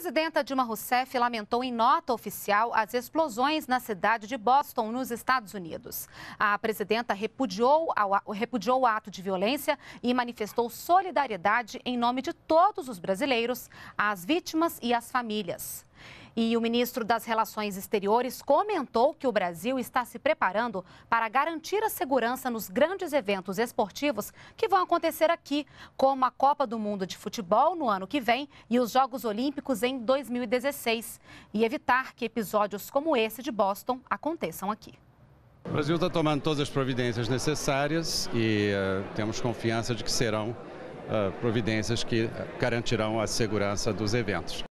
presidenta Dilma Rousseff lamentou em nota oficial as explosões na cidade de Boston, nos Estados Unidos. A presidenta repudiou, repudiou o ato de violência e manifestou solidariedade em nome de todos os brasileiros, as vítimas e as famílias. E o ministro das Relações Exteriores comentou que o Brasil está se preparando para garantir a segurança nos grandes eventos esportivos que vão acontecer aqui, como a Copa do Mundo de Futebol no ano que vem e os Jogos Olímpicos em 2016, e evitar que episódios como esse de Boston aconteçam aqui. O Brasil está tomando todas as providências necessárias e uh, temos confiança de que serão uh, providências que garantirão a segurança dos eventos.